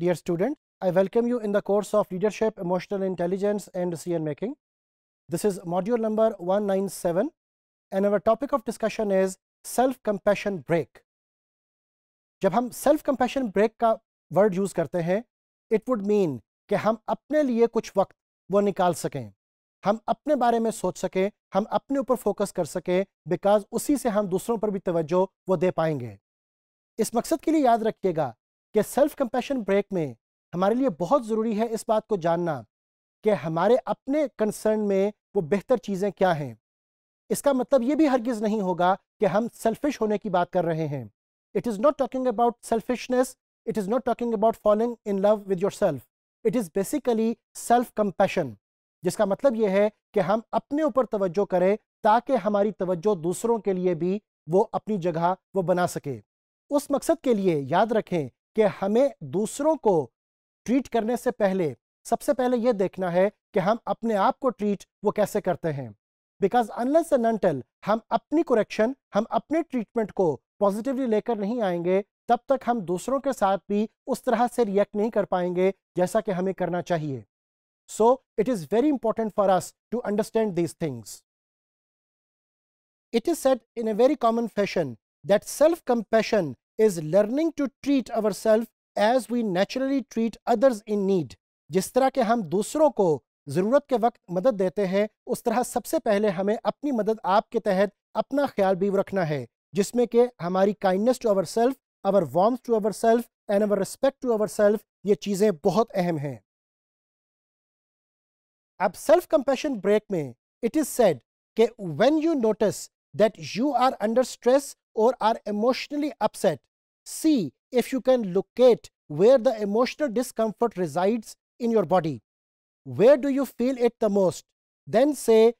Dear student, I welcome you in the course of Leadership, Emotional Intelligence and Decision Making. This is module number 197 and our topic of discussion is Self-Compassion Break. jab hum Self-Compassion Break ka word use karte hain it would mean कि hum apne liye kuch waqt wo nikal सकें hum apne bare mein soch सकें hum apne upar focus kar सकें because usi se hum dusron par bhi tawajjuh wo de payenge इस मकसद के लिए याद रखिएगा कि सेल्फ कंपेशन ब्रेक में हमारे लिए बहुत ज़रूरी है इस बात को जानना कि हमारे अपने कंसर्न में वो बेहतर चीज़ें क्या हैं इसका मतलब ये भी हरगिज़ नहीं होगा कि हम सेल्फिश होने की बात कर रहे हैं it is not talking about selfishness it is not talking about falling in love with yourself it is basically self compassion जिसका मतलब ये है कि हम अपने ऊपर तवज्जो करें ताकि हमारी तवज्जो दूसरों के लिए भी वो अपनी जगह वो बना सके उस मकसद के लिए याद रखें कि हमें दूसरों को ट्रीट करने से पहले सबसे पहले यह देखना है कि हम अपने आप को ट्रीट वो कैसे करते हैं बिकॉज अनलेस अनटल हम अपनी कुरेक्शन हम अपने ट्रीटमेंट को पॉजिटिवली लेकर नहीं आएंगे तब तक हम दूसरों के साथ भी उस तरह से रिएक्ट नहीं कर पाएंगे जैसा कि हमें करना चाहिए so it is very important for us to understand these things it is said in a very common fashion that self compassion learning to treat our self as we naturally treat others in need जिस तरह के हम दूसरों को ज़रूरत के वक्त मदद देते हैं उस तरह सबसे पहले हमें अपनी मदद आपके तहत अपना ख्याल भी रखना है जिसमें कि हमारी kindness to our self our warm to our self and our respect to our self ये चीज़ें बहुत अहम हैं अब सेल्फ कंपेशन ब्रेक में इट इज़ सेड कि when you notice that you are under stress or are emotionally upset See if you can locate where the emotional discomfort resides in your body. Where do you feel it the most? Then say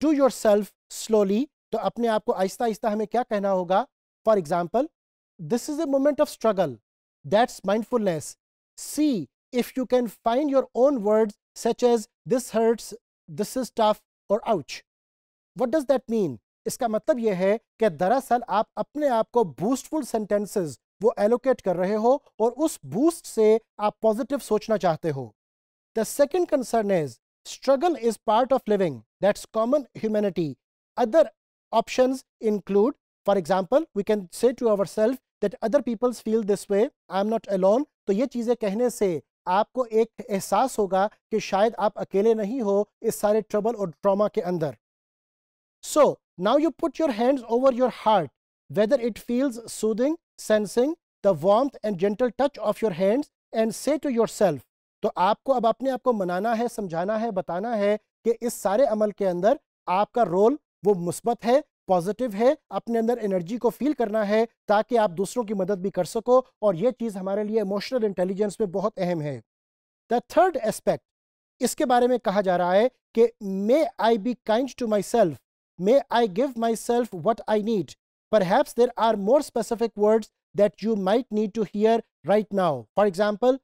to yourself slowly. तो अपने आप को आहिस्ता आहिस्ता हमें क्या कहना होगा for example this is a moment of struggle that's mindfulness see if you can find your own words such as this hurts, this is tough, or ouch. What does that mean? इसका मतलब यह है कि दरअसल आप अपने आप को बूस्टफुल सेंटेंसेस वो एलोकेट कर रहे हो और उस बूस्ट से आप पॉजिटिव सोचना चाहते हो the second concern is struggle is part of living that's common humanity other option include for example we can say to our self that other peoples feel this way I am not alone तो ये चीज़ें कहने से आपको एक एहसास होगा कि शायद आप अकेले नहीं हो इस सारे ट्रबल और ट्रॉमा के अंदर So now you put your hands over your heart, whether it feels soothing, sensing the warmth and gentle touch of your hands and say to yourself, तो आपको अब अपने आप को मनाना है समझाना है बताना है कि इस सारे अमल के अंदर आपका रोल वो मुस्बत है पॉजिटिव है अपने अंदर एनर्जी को फील करना है ताकि आप दूसरों की मदद भी कर सको और ये चीज़ हमारे लिए इमोशनल इंटेलिजेंस में बहुत अहम है द थर्ड एस्पेक्ट इसके बारे में कहा जा रहा है कि may I be kind to myself May I give myself what I need? Perhaps there are more specific words that you might need to hear right now. For example,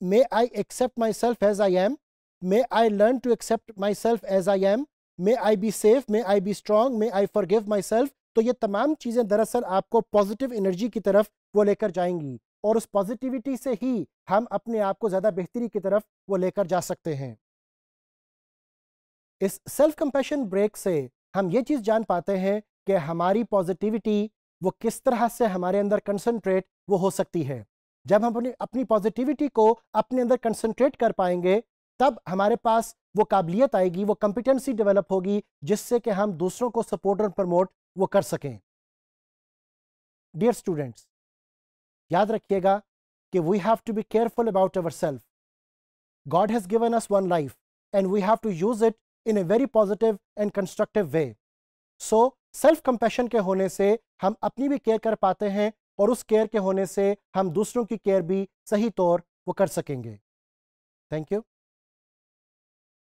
may I accept myself as I am? May I learn to accept myself as I am? May I be safe? May I be strong? May I forgive myself? तो ये तमाम चीज़ें दरअसल आपको positive energy की तरफ वो लेकर जाएंगी और उस पॉजिटिविटी से ही हम अपने आप को ज़्यादा बेहतरी की तरफ वो लेकर जा सकते हैं इस सेल्फ कंपेशन ब्रेक से हम ये चीज़ जान पाते हैं कि हमारी पॉजिटिविटी वो किस तरह से हमारे अंदर कंसनट्रेट वो हो सकती है जब हम अपनी अपनी पॉजिटिविटी को अपने अंदर कंसनट्रेट कर पाएंगे तब हमारे पास वो काबिलियत आएगी वो कंपिटेंसी डेवलप होगी जिससे कि हम दूसरों को सपोर्ट और प्रमोट वो कर सकें डियर स्टूडेंट्स याद रखिएगा कि we have to be careful about our self God has given us one life and we have to use it in a very positive and constructive way so self compassion के होने से हम अपनी भी care कर पाते हैं और उस केयर के होने से हम दूसरों की केयर भी सही तौर वो कर सकेंगे थैंक यू